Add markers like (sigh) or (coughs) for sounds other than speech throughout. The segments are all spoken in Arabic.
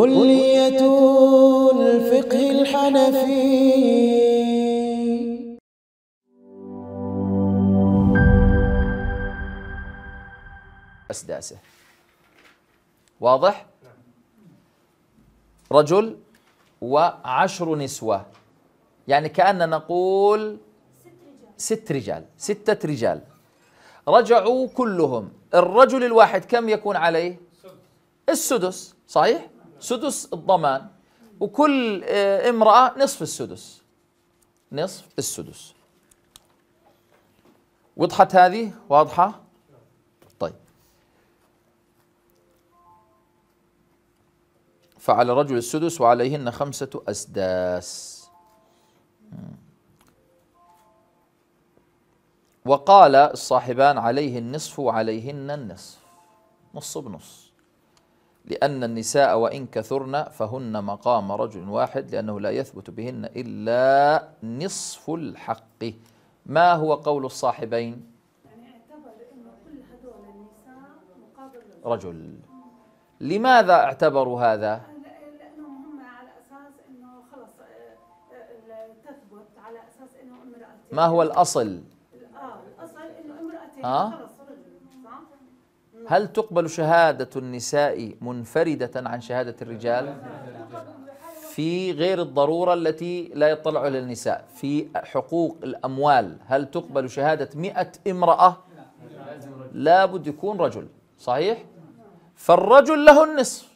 كلية الفقه الحنفي أسداسه واضح؟ رجل وعشر نسوة يعني كأننا نقول ست رجال ستة رجال رجعوا كلهم الرجل الواحد كم يكون عليه؟ السدس صحيح؟ سدس الضمان وكل آه، امرأة نصف السدس نصف السدس وضحت هذه واضحة طيب فعلى الرجل السدس وعليهن خمسة أسداس وقال الصاحبان عليه النصف وعليهن النصف نص بنص لأن النساء وإن كثرن فهن مقام رجل واحد لأنه لا يثبت بهن إلا نصف الحق ما هو قول الصاحبين يعني اعتبر إنه كل النساء مقابل رجل لماذا اعتبروا هذا؟ لأنهم هم على أساس إنه خلص تثبت على أساس إنه امرأتين ما هو الأصل؟ آه، الأصل إنه امرأتين خلص هل تقبل شهادة النساء منفردة عن شهادة الرجال في غير الضرورة التي لا يطلع على النساء في حقوق الأموال هل تقبل شهادة مئة امرأة لا بد يكون رجل صحيح فالرجل له النصف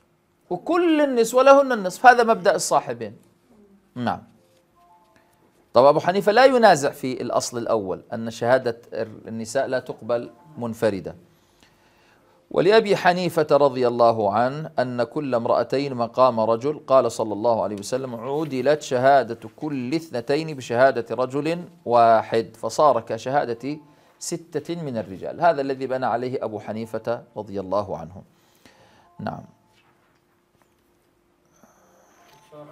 وكل النسوة لهن النصف هذا مبدأ الصاحبين نعم طب أبو حنيفة لا ينازع في الأصل الأول أن شهادة النساء لا تقبل منفردة ولأبي حنيفة رضي الله عنه أن كل امرأتين مقام رجل قال صلى الله عليه وسلم عدلت شهادة كل اثنتين بشهادة رجل واحد فصار كشهادة ستة من الرجال هذا الذي بنى عليه أبو حنيفة رضي الله عنه نعم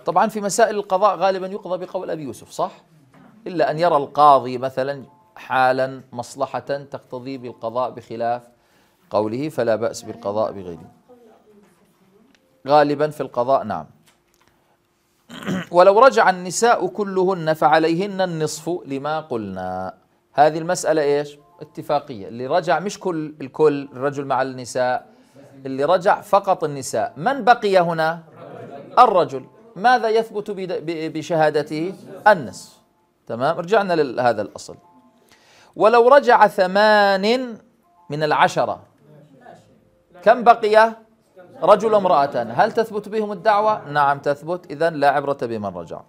طبعا في مسائل القضاء غالبا يقضى بقول أبي يوسف صح؟ إلا أن يرى القاضي مثلا حالا مصلحة تقتضي بالقضاء بخلاف قوله فلا بأس بالقضاء بغيره غالبا في القضاء نعم (clears throat) ولو رجع النساء كلهن فعليهن النصف لما قلنا هذه المسألة إيش اتفاقية اللي رجع مش كل الكل الرجل مع النساء اللي رجع فقط النساء من بقي هنا الرجل ماذا يثبت بشهادته النصف تمام رجعنا لهذا الأصل ولو رجع ثمان من العشرة كم بقي رجل امرأة هل تثبت بهم الدعوة؟ نعم تثبت إذا لا عبرة بمن رجع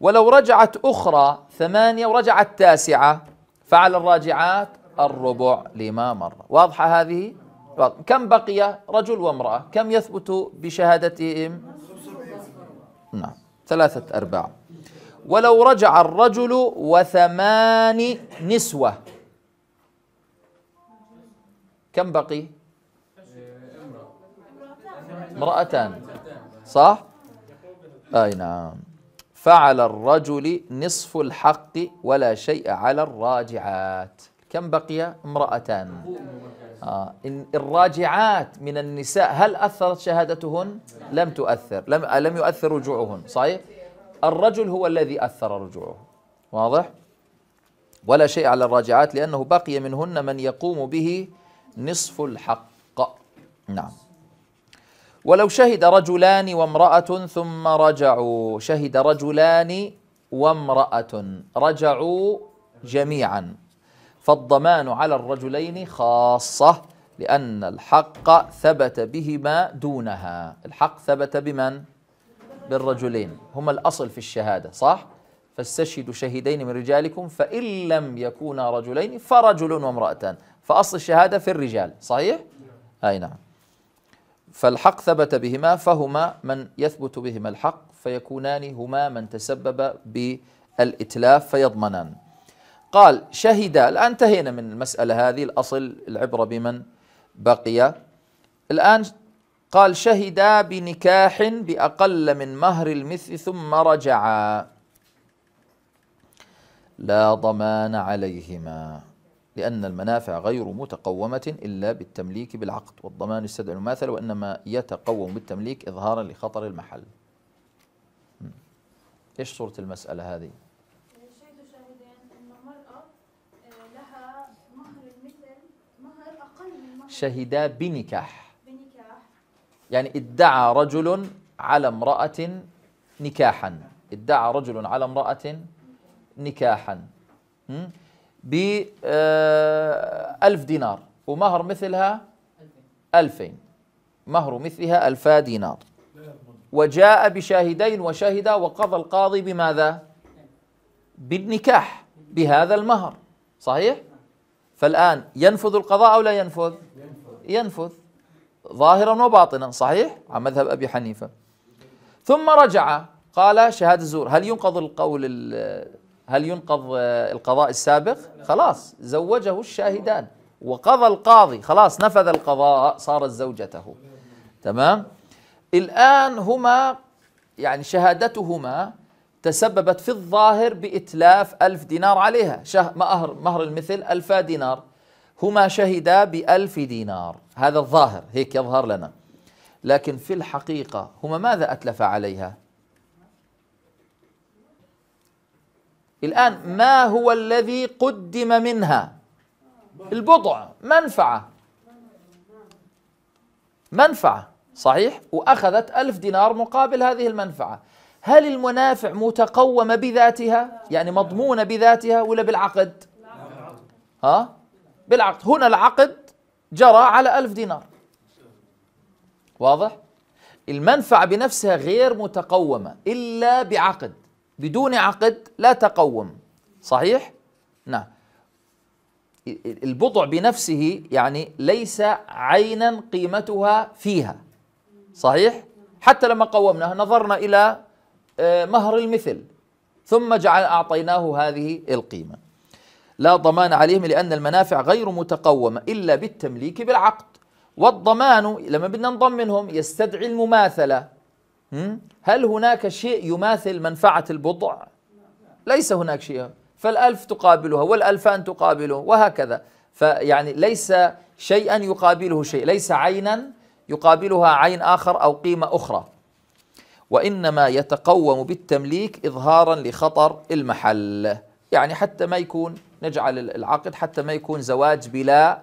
ولو رجعت أخرى ثمانية ورجعت تاسعة فعل الراجعات الربع لما مر واضحة هذه؟ كم بقي رجل وامرأة كم يثبت بشهادتهم نعم ثلاثة أرباع ولو رجع الرجل وثمان نسوة كم بقي امرأتان صح؟ أي نعم فعلى الرجل نصف الحق ولا شيء على الراجعات كم بقي امرأتان آه. إن الراجعات من النساء هل أثرت شهادتهن لم تؤثر لم, آه، لم يؤثر رجوعهن صحيح الرجل هو الذي أثر رجوعه واضح ولا شيء على الراجعات لأنه بقي منهن من يقوم به نصف الحق نعم ولو شهد رجلان وامرأة ثم رجعوا شهد رجلان وامرأة رجعوا جميعا فالضمان على الرجلين خاصة لأن الحق ثبت بهما دونها الحق ثبت بمن؟ بالرجلين هما الأصل في الشهادة صح؟ فاستشهدوا شهيدين من رجالكم فإن لم يكونا رجلين فرجل وامرأتان فأصل الشهادة في الرجال صحيح؟ أي نعم فالحق ثبت بهما فهما من يثبت بهما الحق فيكونان هما من تسبب بالإتلاف فيضمنان قال شهدا الآن انتهينا من المسألة هذه الأصل العبرة بمن بقي الآن قال شهدا بنكاح بأقل من مهر المثل ثم رجعا لا ضمان عليهما لأن المنافع غير متقومة إلا بالتمليك بالعقد والضمان يستدعي المماثل وإنما يتقوم بالتمليك إظهارا لخطر المحل إيش صورة المسألة هذه؟ آه، شهدا بنكاح بنكاح يعني ادعى رجل على امرأة نكاحا ادعى رجل على امرأة نكاحا ب 1000 آه، دينار ومهر مثلها 2000 مهر مثلها 2000 دينار وجاء بشاهدين وشهد وقضى القاضي بماذا؟ بالنكاح بهذا المهر صحيح؟ فالآن ينفذ القضاء أو لا ينفذ؟ ينفذ ظاهرا وباطنا صحيح؟ عن مذهب أبي حنيفة ثم رجع قال شهادة الزور هل ينقض القول هل ينقض آه، القضاء السابق خلاص زوجه الشاهدان وقضى القاضي خلاص نفذ القضاء صارت زوجته تمام الآن هما يعني شهادتهما تسببت في الظاهر بإتلاف ألف دينار عليها شه مهر, مهر المثل ألف دينار هما شهدا بألف دينار هذا الظاهر هيك يظهر لنا لكن في الحقيقة هما ماذا أتلف عليها الآن ما هو الذي قدم منها البضع منفعة منفعة صحيح وأخذت ألف دينار مقابل هذه المنفعة هل المنافع متقومة بذاتها يعني مضمونة بذاتها ولا بالعقد ها بالعقد هنا العقد جرى على ألف دينار واضح المنفعة بنفسها غير متقومة إلا بعقد بدون عقد لا تقوم صحيح؟ نعم البضع بنفسه يعني ليس عينا قيمتها فيها صحيح؟ حتى لما قومناها نظرنا إلى آه، مهر المثل ثم جعل أعطيناه هذه القيمة لا ضمان عليهم لأن المنافع غير متقومة إلا بالتمليك بالعقد والضمان لما بدنا نضمنهم يستدعي المماثلة هل هناك شيء يماثل منفعة البضع ليس هناك شيء فالألف تقابلها والألفان تقابله وهكذا فيعني ليس شيئا يقابله شيء ليس عينا يقابلها عين آخر أو قيمة أخرى وإنما يتقوم بالتمليك إظهارا لخطر المحل يعني حتى ما يكون نجعل العقد حتى ما يكون زواج بلا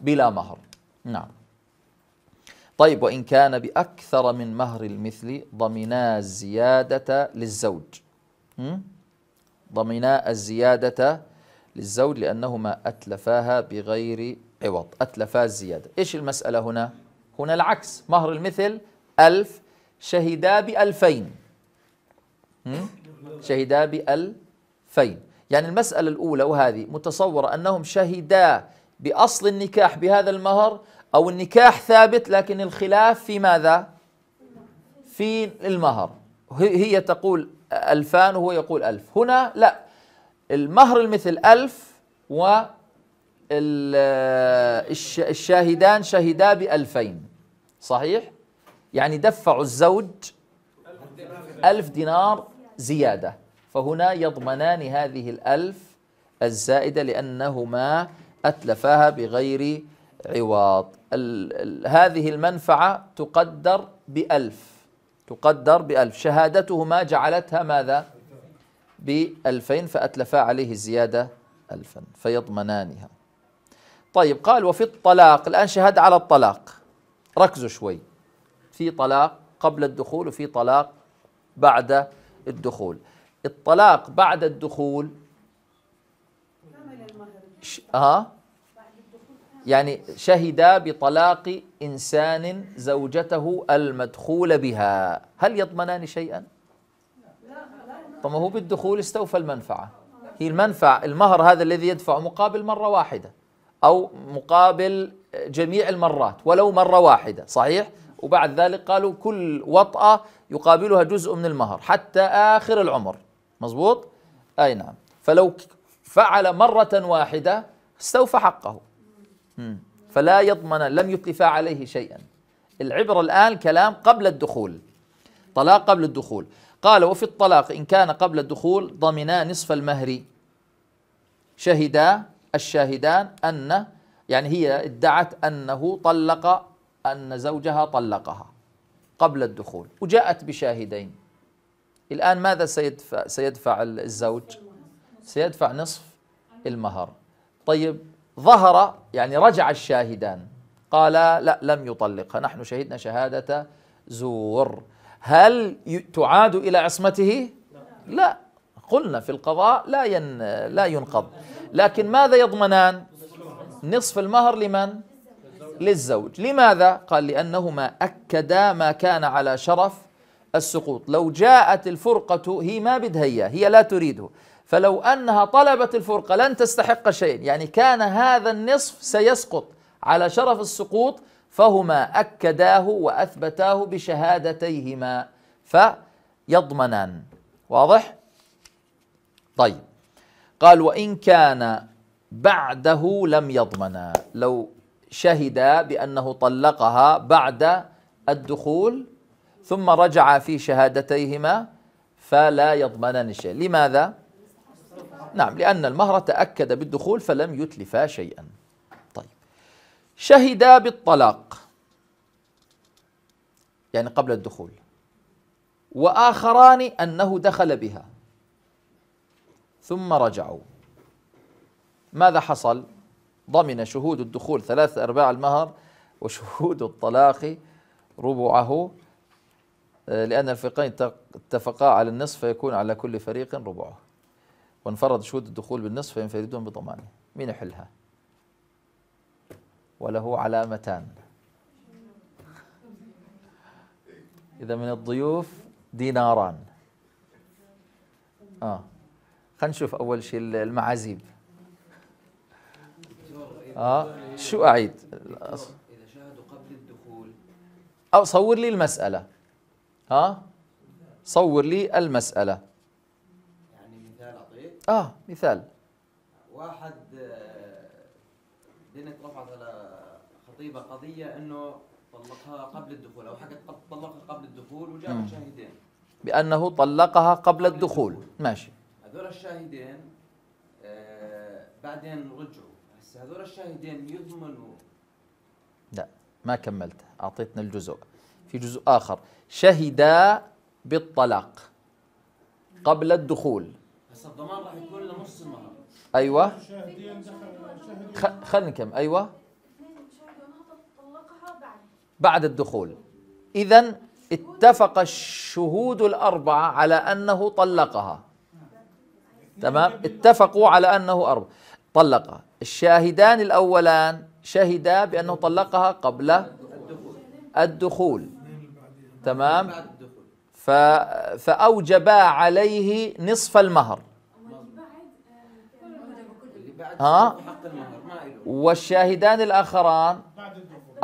بلا مهر نعم طيب وإن كان بأكثر من مهر المثل ضمنا الزيادة للزوج ضمنا الزيادة للزوج لأنهما أتلفاها بغير عوض أتلفا الزيادة إيش المسألة هنا؟ هنا العكس مهر المثل ألف شهدا بألفين شهدا بألفين يعني المسألة الأولى وهذه متصورة أنهم شهدا بأصل النكاح بهذا المهر أو النكاح ثابت لكن الخلاف في ماذا؟ في المهر هي تقول ألفان وهو يقول ألف هنا لا المهر المثل ألف و الشاهدان شهدا بألفين صحيح؟ يعني دفع الزوج ألف دينار زيادة فهنا يضمنان هذه الألف الزائدة لأنهما أتلفاها بغير عوض ال ال هذه المنفعة تقدر بألف تقدر بألف شهادتهما جعلتها ماذا بألفين فأتلفا عليه الزيادة ألفا فيضمنانها طيب قال وفي الطلاق الآن شهادة على الطلاق ركزوا شوي في طلاق قبل الدخول وفي طلاق بعد الدخول الطلاق بعد الدخول ها آه؟ يعني شهد بطلاق إنسان زوجته المدخول بها هل يضمنان شيئا؟ طب هو بالدخول استوفى المنفعة هي المنفعة المهر هذا الذي يدفع مقابل مرة واحدة أو مقابل جميع المرات ولو مرة واحدة صحيح؟ وبعد ذلك قالوا كل وطأة يقابلها جزء من المهر حتى آخر العمر مظبوط؟ أي نعم فلو فعل مرة واحدة استوفى حقه فلا يضمن لم يتلفا عليه شيئا العبرة الآن كلام قبل الدخول طلاق قبل الدخول قال وفي الطلاق إن كان قبل الدخول ضمنا نصف المهر شهدا الشاهدان أن يعني هي ادعت أنه طلق أن زوجها طلقها قبل الدخول وجاءت بشاهدين الآن ماذا سيدفع, سيدفع الزوج سيدفع نصف المهر طيب ظهر يعني رجع الشاهدان قال لا لم يطلقها نحن شهدنا شهادة زور هل تعاد إلى عصمته؟ لا قلنا في القضاء لا ين لا ينقض لكن ماذا يضمنان؟ نصف المهر لمن؟ للزوج لماذا؟ قال لأنهما أكدا ما كان على شرف السقوط لو جاءت الفرقة هي ما بدها هي لا تريده فلو أنها طلبت الفرقة لن تستحق شيء يعني كان هذا النصف سيسقط على شرف السقوط فهما أكداه وأثبتاه بشهادتيهما فيضمنان واضح؟ طيب قال وإن كان بعده لم يضمنا لو شهدا بأنه طلقها بعد الدخول ثم رجع في شهادتيهما فلا يضمنان الشيء لماذا؟ نعم لأن المهر تأكد بالدخول فلم يتلفا شيئا طيب شهدا بالطلاق يعني قبل الدخول وآخران أنه دخل بها ثم رجعوا ماذا حصل؟ ضمن شهود الدخول ثلاثة أرباع المهر وشهود الطلاق ربعه لأن الفريقين اتفقا على النصف فيكون على كل فريق ربعه وانفرد شهود الدخول بالنصف فينفردون بضمانه مين يحلها وله علامتان إذا من الضيوف ديناران آه خلينا نشوف أول شيء المعازيب آه شو أعيد إذا شاهدوا قبل الدخول أو صور لي المسألة ها صور لي المسألة اه مثال واحد آه، بنت رفعت على خطيبه قضيه انه طلقها قبل الدخول او حكت طلقها قبل الدخول وجابت شاهدين بانه طلقها قبل الدخول ماشي هذول الشاهدين آه بعدين رجعوا هسه هذول الشاهدين يضمنوا لا ما كملت اعطيتنا الجزء في جزء اخر شهدا بالطلاق قبل الدخول بس الضمان راح يكون لنص المهر ايوه خلينا نكمل ايوه بعد الدخول اذا اتفق الشهود الاربعه على انه طلقها تمام اتفقوا على انه اربع طلقها الشاهدان الاولان شهدا بانه طلقها قبل الدخول تمام فاوجبا عليه نصف المهر ها والشاهدان الآخران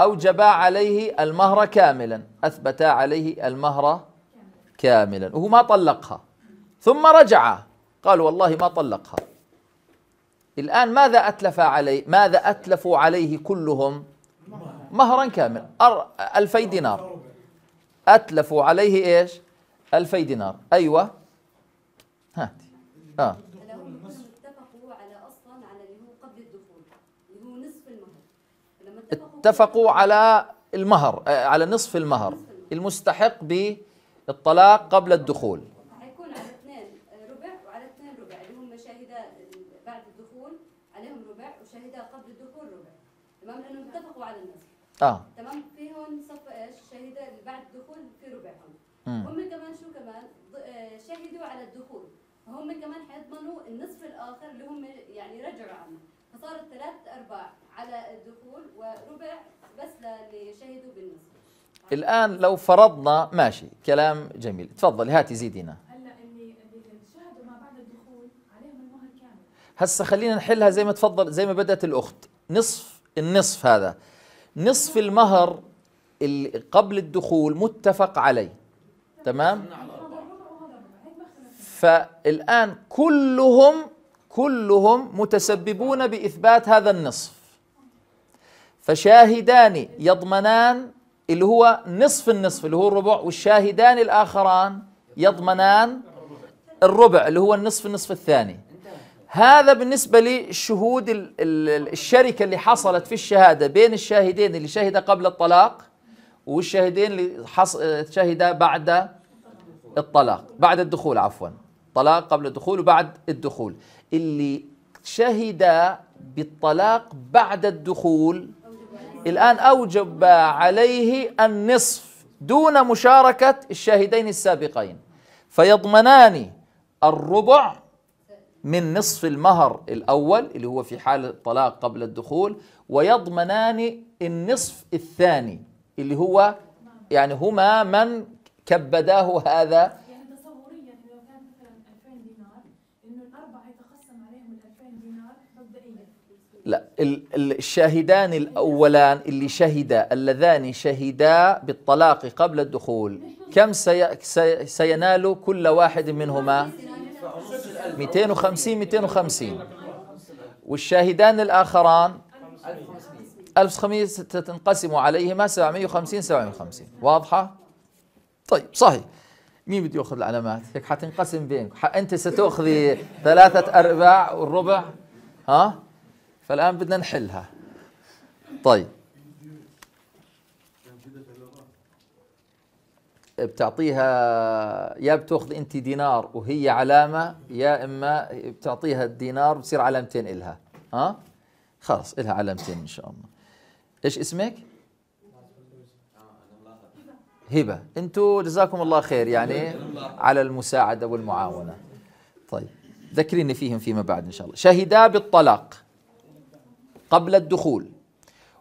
أوجبا عليه المهر كاملا أثبتا عليه المهر كاملا وهو ما طلقها ثم رجع قال والله ما طلقها الآن ماذا أتلف عليه ماذا أتلفوا عليه كلهم مهرا كاملا ألفي دينار أتلفوا عليه إيش ألفي دينار أيوة هاتي آه اتفقوا على المهر آه، على نصف المهر المستحق بالطلاق قبل الدخول حيكون على اثنين آه، ربع وعلى اثنين ربع اللي هم شاهدة آه، بعد الدخول عليهم ربع وشاهدة قبل الدخول ربع تمام لانهم اتفقوا على النصف اه تمام في هون صف ايش شاهدة بعد الدخول في ربعهم هم كمان شو كمان شهدوا على الدخول فهم كمان حيضمنوا النصف الاخر اللي هم يعني رجعوا عنه فصارت ثلاث أرباع على الدخول وربع بس للي شهدوا بالنصف الآن لو فرضنا ماشي كلام جميل تفضلي هاتي زيدينا هسه خلينا نحلها زي ما تفضل زي ما بدأت الأخت نصف النصف هذا نصف المهر اللي قبل الدخول متفق عليه تمام فالآن كلهم كلهم متسببون بإثبات هذا النصف فشاهدان يضمنان اللي هو نصف النصف اللي هو الربع والشاهدان الآخران يضمنان الربع اللي هو النصف النصف الثاني هذا بالنسبة للشهود الشركة اللي حصلت في الشهادة بين الشاهدين اللي شهد قبل الطلاق والشاهدين اللي شهد بعد الطلاق بعد الدخول عفوا طلاق قبل الدخول وبعد الدخول اللي شهد بالطلاق بعد الدخول الآن أوجب عليه النصف دون مشاركة الشاهدين السابقين فيضمنان الربع من نصف المهر الأول اللي هو في حال الطلاق قبل الدخول ويضمنان النصف الثاني اللي هو يعني هما من كبداه هذا لا الشاهدان الأولان اللي شهدا اللذان شهدا بالطلاق قبل الدخول كم سي سي سينال كل واحد منهما 250 250 والشاهدان الآخران 1500 تنقسم عليهما 750 750 واضحة؟ طيب صحيح مين بده ياخذ العلامات؟ هيك حتنقسم بينك انت ستاخذي ثلاثة ارباع والربع ها؟ فالآن بدنا نحلها طيب بتعطيها يا بتاخذ انت دينار وهي علامه يا اما بتعطيها الدينار بتصير علامتين الها ها خلص خلاص الها علامتين ان شاء الله ايش اسمك هبه انتم جزاكم الله خير يعني على المساعده والمعاونه طيب ذكريني فيهم فيما بعد ان شاء الله شهدا بالطلاق قبل الدخول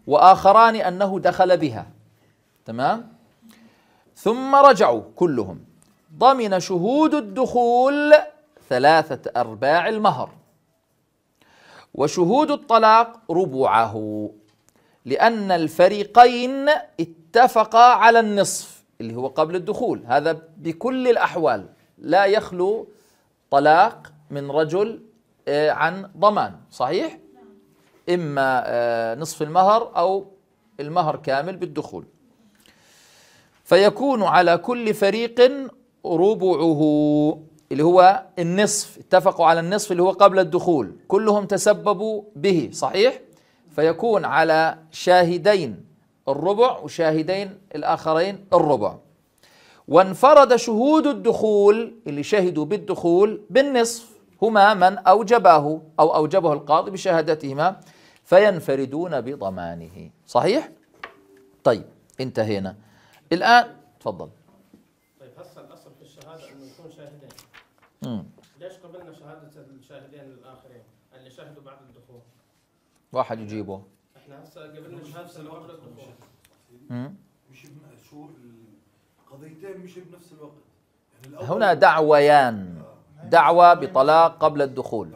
واخران انه دخل بها تمام ثم رجعوا كلهم ضمن شهود الدخول ثلاثه ارباع المهر وشهود الطلاق ربعه لان الفريقين اتفقا على النصف اللي هو قبل الدخول هذا بكل الاحوال لا يخلو طلاق من رجل آه، عن ضمان صحيح إما آه، نصف المهر أو المهر كامل بالدخول فيكون على كل فريق ربعه اللي هو النصف اتفقوا على النصف اللي هو قبل الدخول كلهم تسببوا به صحيح فيكون على شاهدين الربع وشاهدين الآخرين الربع وانفرد شهود الدخول اللي شهدوا بالدخول بالنصف هما من أوجباه أو أوجبه القاضي بشهادتهما فينفردون بضمانه صحيح؟ طيب انتهينا الآن تفضل طيب هسه الأصل في الشهادة أنه يكون شاهدين امم ليش قبلنا شهادة الشاهدين الآخرين اللي شهدوا بعد الدخول؟ واحد يجيبه احنا هسه قبلنا شهادة اللي قبل الدخول امم مش شو القضيتين مش بنفس الوقت يعني هنا دعويان آه. دعوة بطلاق قبل الدخول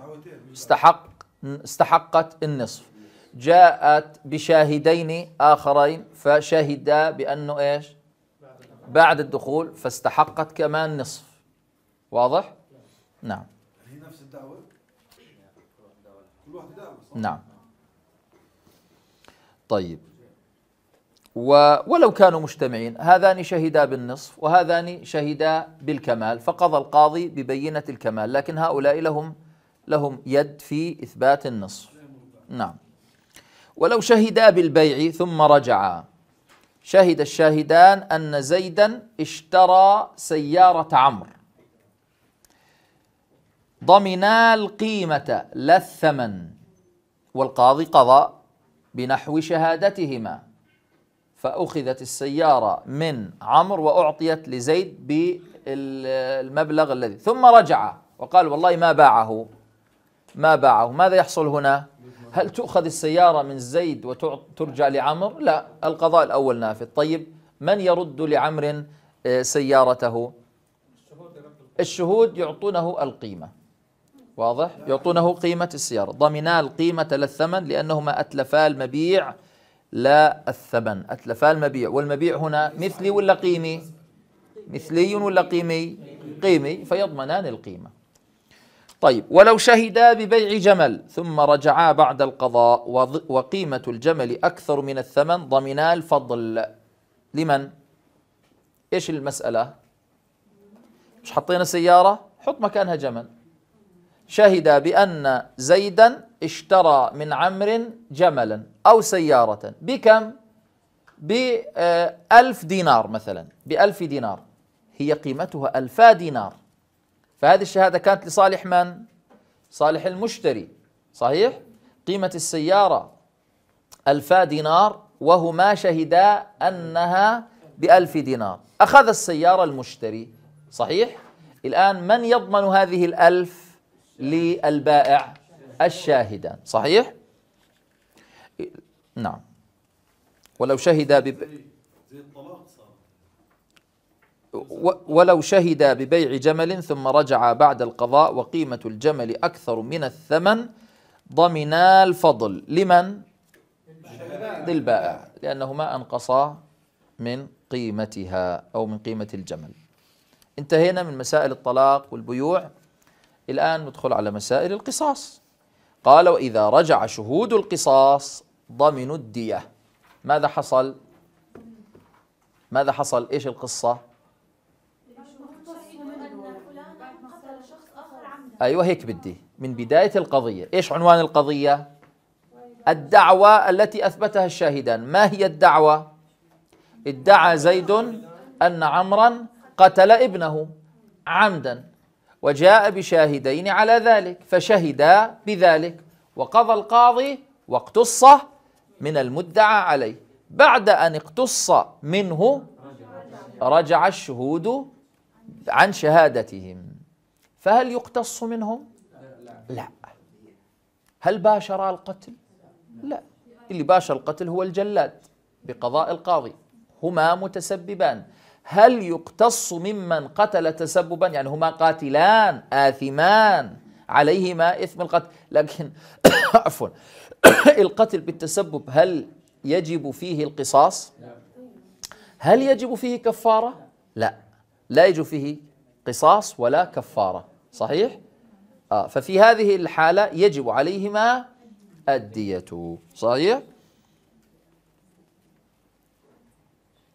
استحق استحقت النصف جاءت بشاهدين آخرين فشهدا بأنه إيش بعد الدخول فاستحقت كمان نصف واضح نعم هي نفس الدعوة كل دعوة نعم طيب و ولو كانوا مجتمعين هذان شهدا بالنصف وهذان شهدا بالكمال فقضى القاضي ببينة الكمال لكن هؤلاء لهم لهم يد في إثبات النصف نعم ولو شهدا بالبيع ثم رجعا شهد الشاهدان أن زيدا اشترى سيارة عمرو ضمنا القيمة لا الثمن والقاضي قضى بنحو شهادتهما فأخذت السيارة من عمرو وأعطيت لزيد بالمبلغ الذي ثم رجع وقال والله ما باعه ما باعه ماذا يحصل هنا؟ هل تؤخذ السيارة من زيد وترجع لعمر لا القضاء الأول نافذ طيب من يرد لعمر آه، سيارته الشهود يعطونه القيمة واضح يعطونه قيمة السيارة ضمنا القيمة لا الثمن لأنهما أتلفا المبيع لا الثمن أتلفا المبيع والمبيع هنا مثلي ولا قيمي مثلي ولا قيمي قيمي فيضمنان القيمة طيب ولو شهدا ببيع جمل ثم رجعا بعد القضاء وقيمة الجمل أكثر من الثمن ضمنا الفضل لمن؟ إيش المسألة؟ مش حطينا سيارة؟ حط مكانها جمل شهد بأن زيدا اشترى من عمر جملا أو سيارة بكم؟ بألف آه، دينار مثلا بألف دينار هي قيمتها ألفا دينار فهذه الشهادة كانت لصالح من؟ صالح المشتري صحيح؟ قيمة السيارة ألفا دينار وهما شهدا أنها بألف دينار أخذ السيارة المشتري صحيح؟ الآن من يضمن هذه الألف للبائع؟ الشاهدان صحيح؟ نعم ولو شهد بب... ولو شهدا ببيع جمل ثم رجع بعد القضاء وقيمة الجمل أكثر من الثمن ضمنا الفضل لمن؟ للبائع لأنهما أنقصا من قيمتها أو من قيمة الجمل انتهينا من مسائل الطلاق والبيوع الآن ندخل على مسائل القصاص قال وإذا رجع شهود القصاص ضمنوا الدية ماذا حصل؟ ماذا حصل؟ إيش القصة؟ ايوه هيك بدي من بدايه القضيه ايش عنوان القضيه الدعوه التي اثبتها الشاهدان ما هي الدعوه ادعى زيد ان عمرا قتل ابنه عمدا وجاء بشاهدين على ذلك فشهدا بذلك وقضى القاضي واقتص من المدعى عليه بعد ان اقتص منه رجع الشهود عن شهادتهم فهل يقتص منهم؟ لا هل باشر القتل؟ لا اللي باشر القتل هو الجلاد بقضاء القاضي هما متسببان هل يقتص ممن قتل تسببا يعني هما قاتلان آثمان عليهما إثم القتل لكن (coughs) عفوا (coughs) القتل بالتسبب هل يجب فيه القصاص هل يجب فيه كفارة لا لا يجب فيه قصاص ولا كفارة صحيح؟ آه ففي هذه الحالة يجب عليهما الدية صحيح؟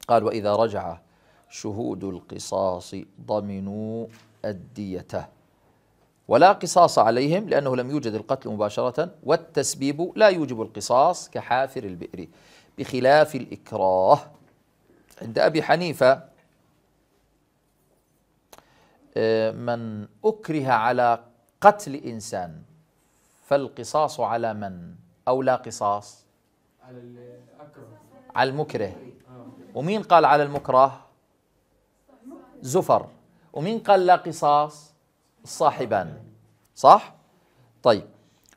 قال وإذا رجع شهود القصاص ضمنوا الدية ولا قصاص عليهم لأنه لم يوجد القتل مباشرة والتسبيب لا يوجب القصاص كحافر البئر بخلاف الإكراه عند أبي حنيفة من أكره على قتل إنسان فالقصاص على من أو لا قصاص على الأكره على المكره آه. ومين قال على المكره زفر ومين قال لا قصاص الصاحبان صح طيب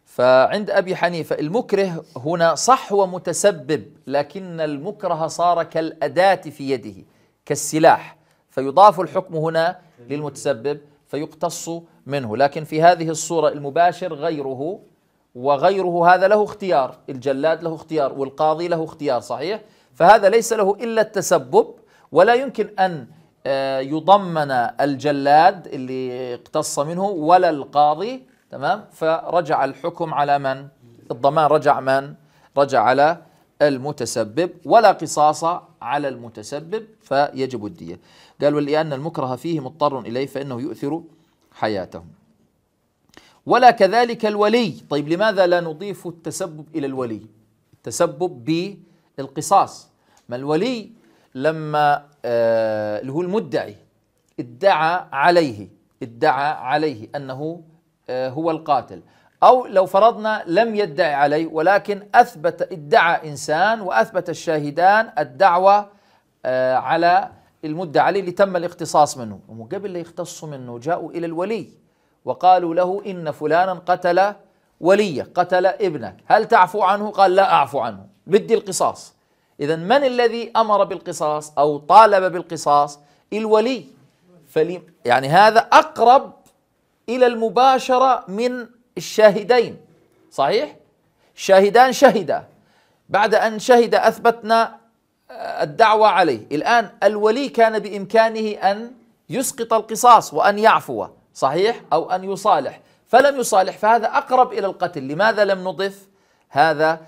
فعند أبي حنيفة المكره هنا صح ومتسبب لكن المكره صار كالأداة في يده كالسلاح فيضاف الحكم هنا للمتسبب فيقتص منه لكن في هذه الصورة المباشر غيره وغيره هذا له اختيار الجلاد له اختيار والقاضي له اختيار صحيح فهذا ليس له إلا التسبب ولا يمكن أن آه، يضمن الجلاد اللي اقتص منه ولا القاضي تمام فرجع الحكم على من الضمان رجع من رجع على المتسبب ولا قصاص على المتسبب فيجب الدية قال ولأن المكره فيه مضطر إليه فإنه يؤثر حياته ولا كذلك الولي طيب لماذا لا نضيف التسبب إلى الولي التسبب بالقصاص ما الولي لما آه، اللي هو المدعي ادعى عليه ادعى عليه أنه آه، هو القاتل أو لو فرضنا لم يدعي عليه ولكن أثبت ادعى إنسان وأثبت الشاهدان الدعوة آه، على المدة عليه اللي تم الاختصاص منه هم قبل لا يختصوا منه جاءوا إلى الولي وقالوا له إن فلانا قتل وليه قتل ابنك هل تعفو عنه قال لا أعفو عنه بدي القصاص إذا من الذي أمر بالقصاص أو طالب بالقصاص الولي فلي يعني هذا أقرب إلى المباشرة من الشاهدين صحيح؟ شاهدان شهدا بعد أن شهد أثبتنا الدعوى عليه الآن الولي كان بإمكانه أن يسقط القصاص وأن يعفو صحيح أو أن يصالح فلم يصالح فهذا أقرب إلى القتل لماذا لم نضف هذا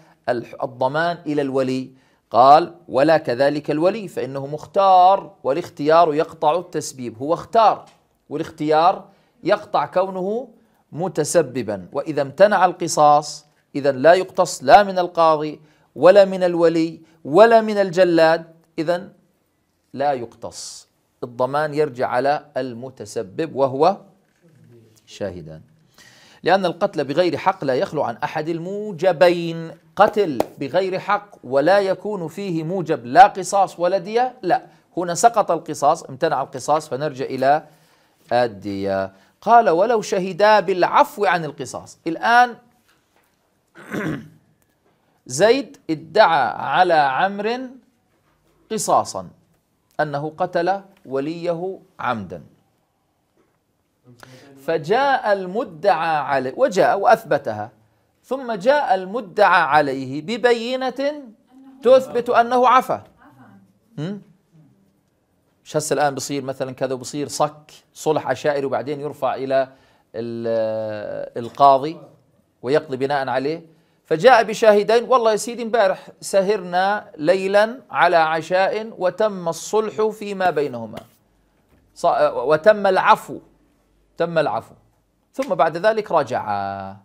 الضمان إلى الولي قال ولا كذلك الولي فإنه مختار والاختيار يقطع التسبيب هو اختار والاختيار يقطع كونه متسببا وإذا امتنع القصاص إذا لا يقتص لا من القاضي ولا من الولي ولا من الجلاد إذا لا يقتص الضمان يرجع على المتسبب وهو شاهدان لأن القتل بغير حق لا يخلو عن أحد الموجبين قتل بغير حق ولا يكون فيه موجب لا قصاص ولا دية لا هنا سقط القصاص امتنع القصاص فنرجع إلى الدية قال ولو شهدا بالعفو عن القصاص الآن (clears throat) زيد ادعى على عمرو قصاصا أنه قتل وليه عمدا فجاء المدعى عليه وجاء وأثبتها ثم جاء المدعى عليه ببينة تثبت أنه عفى مش هسه الآن بصير مثلا كذا بصير صك صلح عشائري وبعدين يرفع إلى القاضي ويقضي بناء عليه فجاء بشاهدين والله يا سيدي امبارح سهرنا ليلا على عشاء وتم الصلح فيما بينهما وتم العفو تم العفو ثم بعد ذلك رجعا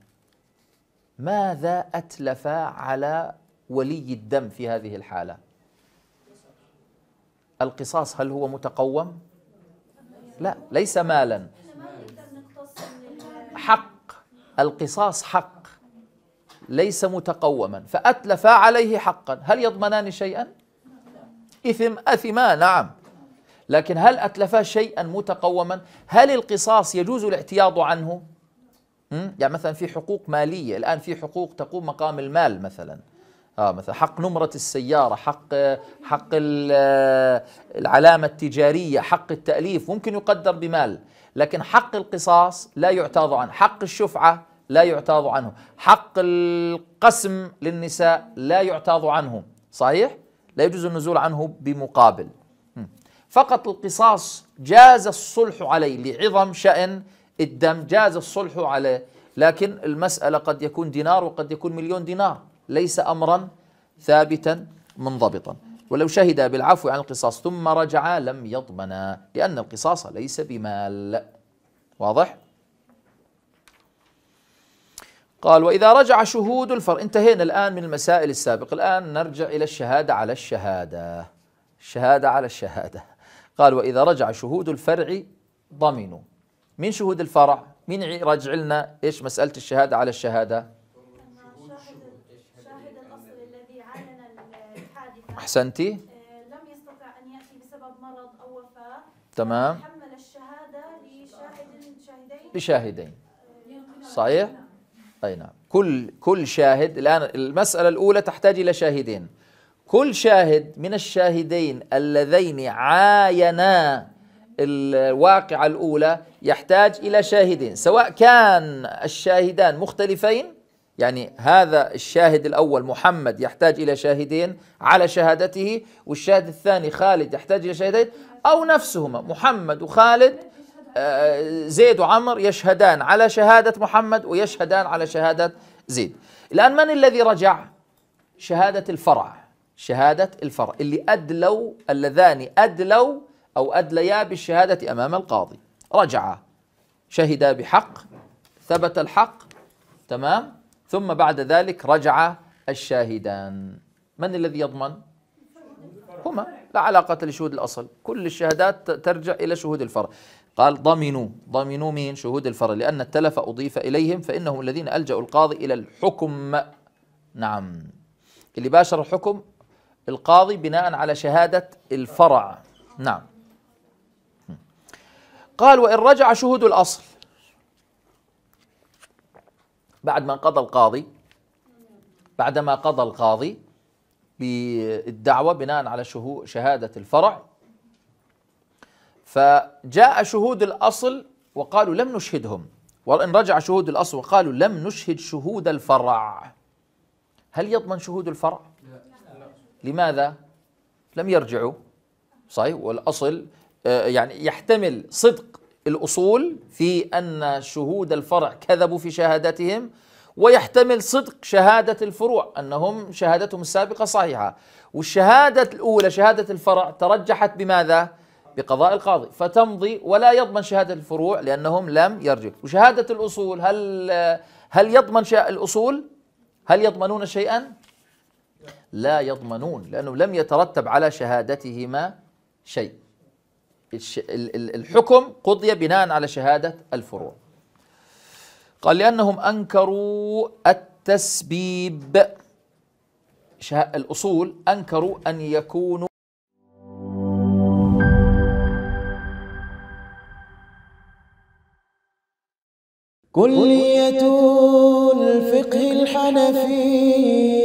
ماذا أتلف على ولي الدم في هذه الحالة القصاص هل هو متقوم لا ليس مالا حق القصاص حق ليس متقوما فأتلفا عليه حقا هل يضمنان شيئا؟ إثم أثما نعم لكن هل أتلفا شيئا متقوما؟ هل القصاص يجوز الاعتياض عنه؟ يعني مثلا في حقوق مالية الآن في حقوق تقوم مقام المال مثلا آه مثلا حق نمرة السيارة حق حق العلامة التجارية حق التأليف ممكن يقدر بمال لكن حق القصاص لا يعتاض عنه حق الشفعة لا يعتاض عنه حق القسم للنساء لا يعتاض عنه صحيح لا يجوز النزول عنه بمقابل فقط القصاص جاز الصلح عليه لعظم شأن الدم جاز الصلح عليه لكن المسألة قد يكون دينار وقد يكون مليون دينار ليس أمرا ثابتا منضبطا ولو شهد بالعفو عن القصاص ثم رجع لم يضمنا لأن القصاص ليس بمال واضح؟ قال وإذا رجع شهود الفرع انتهينا الآن من المسائل السابقة الآن نرجع إلى الشهادة على الشهادة الشهادة على الشهادة قال وإذا رجع شهود الفرع ضمنوا من شهود الفرع من رجع لنا إيش مسألة الشهادة على الشهادة أحسنتي لم يستطع أن يأتي بسبب مرض أو وفاة تمام حمل الشهادة لشاهد شاهدين لشاهدين صحيح أي نعم كل كل شاهد الآن المسألة الأولى تحتاج إلى شاهدين كل شاهد من الشاهدين اللذين عاينا الواقعة الأولى يحتاج إلى شاهدين سواء كان الشاهدان مختلفين يعني هذا الشاهد الأول محمد يحتاج إلى شاهدين على شهادته والشاهد الثاني خالد يحتاج إلى شاهدين أو نفسهما محمد وخالد زيد وعمر يشهدان على شهادة محمد ويشهدان على شهادة زيد الآن من الذي رجع شهادة الفرع شهادة الفرع اللي أدلوا اللذان أدلوا أو أدليا بالشهادة أمام القاضي رجعا شهدا بحق ثبت الحق تمام ثم بعد ذلك رجع الشاهدان من الذي يضمن هما لا علاقة لشهود الأصل كل الشهادات ترجع إلى شهود الفرع قال ضمنوا ضمنوا مين شهود الفرع لأن التلف أضيف إليهم فإنهم الذين ألجأوا القاضي إلى الحكم نعم اللي باشر الحكم القاضي بناء على شهادة الفرع نعم قال وإن رجع شهود الأصل بعد ما قضى القاضي بعدما قضى القاضي بالدعوة بناء على شهادة الفرع فجاء شهود الأصل وقالوا لم نشهدهم وإن رجع شهود الأصل وقالوا لم نشهد شهود الفرع هل يضمن شهود الفرع؟ لا. لماذا؟ لم يرجعوا صحيح والأصل آه، يعني يحتمل صدق الأصول في أن شهود الفرع كذبوا في شهادتهم ويحتمل صدق شهادة الفروع أنهم شهادتهم السابقة صحيحة والشهادة الأولى شهادة الفرع ترجحت بماذا؟ بقضاء القاضي فتمضي ولا يضمن شهادة الفروع لأنهم لم يرجعوا وشهادة الأصول هل هل يضمن شيء الأصول هل يضمنون شيئا لا يضمنون لأنه لم يترتب على شهادتهما شيء الحكم قضي بناء على شهادة الفروع قال لأنهم أنكروا التسبيب الأصول أنكروا أن يكونوا كلية الفقه الحنفي